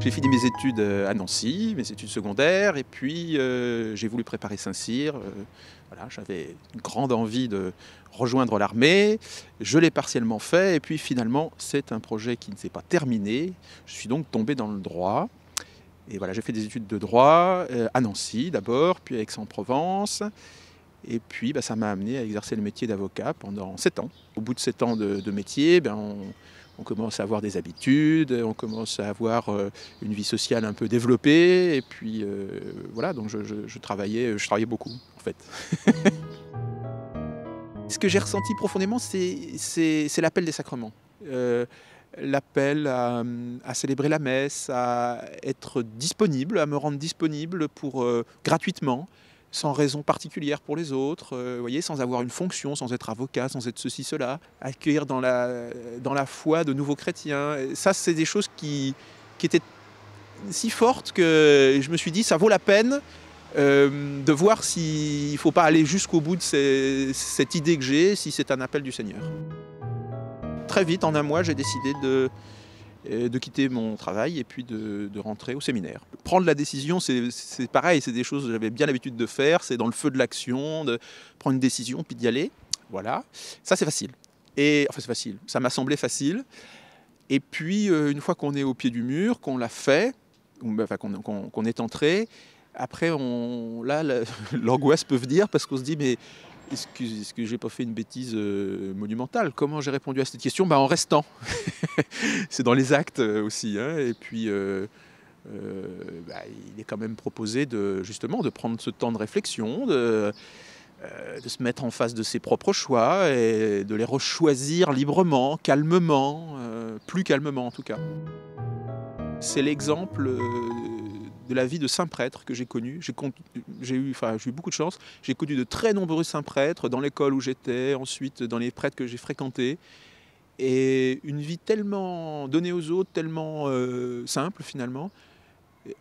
J'ai fini mes études euh, à Nancy, mes études secondaires, et puis euh, j'ai voulu préparer Saint-Cyr. Euh, voilà, J'avais une grande envie de rejoindre l'armée. Je l'ai partiellement fait, et puis finalement, c'est un projet qui ne s'est pas terminé. Je suis donc tombé dans le droit. Et voilà, j'ai fait des études de droit à Nancy d'abord, puis à Aix-en-Provence. Et puis, bah, ça m'a amené à exercer le métier d'avocat pendant 7 ans. Au bout de sept ans de, métier, ben, on commence à avoir des habitudes, on commence à avoir euh, une vie sociale un peu développée. Et puis euh, voilà, donc je, travaillais, je travaillais beaucoup en fait. Ce que j'ai ressenti profondément, c'est l'appel des sacrements. Euh, l'appel à, célébrer la messe, à être disponible, à me rendre disponible pour gratuitement sans raison particulière pour les autres, euh, voyez, sans avoir une fonction, sans être avocat, sans être ceci, cela, accueillir dans la, dans la foi de nouveaux chrétiens. ça, c'est des choses qui, qui étaient si fortes que je me suis dit, ça vaut la peine euh, de voir s'il si ne faut pas aller jusqu'au bout de cette idée que j'ai, si c'est un appel du Seigneur. Très vite, en un mois, j'ai décidé de, de quitter mon travail et puis de, rentrer au séminaire. Prendre la décision, c'est pareil, c'est des choses que j'avais bien l'habitude de faire, c'est dans le feu de l'action, de prendre une décision puis d'y aller. Voilà, ça c'est facile. Et enfin c'est facile, ça m'a semblé facile. Et puis euh, une fois qu'on est au pied du mur, qu'on l'a fait, bah, enfin, qu'on est entré, après on, là l'angoisse peut venir parce qu'on se dit mais est-ce que, est j'ai pas fait une bêtise euh, monumentale Comment j'ai répondu à cette question bah, En restant. c'est dans les actes euh, aussi. Hein. Et puis, euh, bah, il est quand même proposé de, justement de prendre ce temps de réflexion, de, de se mettre en face de ses propres choix et de les rechoisir librement, calmement, plus calmement en tout cas. C'est l'exemple de la vie de saint-prêtre que j'ai connu J'ai eu, enfin, eu beaucoup de chance. J'ai connu de très nombreux saints prêtres dans l'école où j'étais, ensuite dans les prêtres que j'ai fréquentés. Et une vie tellement donnée aux autres, tellement euh, simple finalement,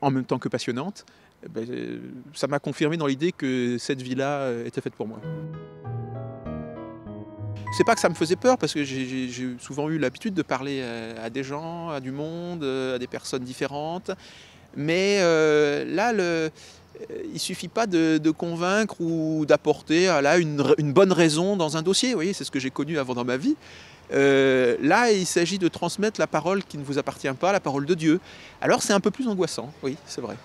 en même temps que passionnante, eh ben, euh, ça m'a confirmé dans l'idée que cette vie-là euh, était faite pour moi. C'est pas que ça me faisait peur, parce que j'ai souvent eu l'habitude de parler à des gens, à du monde, à des personnes différentes. Mais euh, là, euh, il ne suffit pas de, convaincre ou d'apporter euh, là une, bonne raison dans un dossier. Vous voyez, c'est ce que j'ai connu avant dans ma vie. là, il s'agit de transmettre la parole qui ne vous appartient pas, la parole de Dieu. Alors, c'est un peu plus angoissant. Oui, c'est vrai.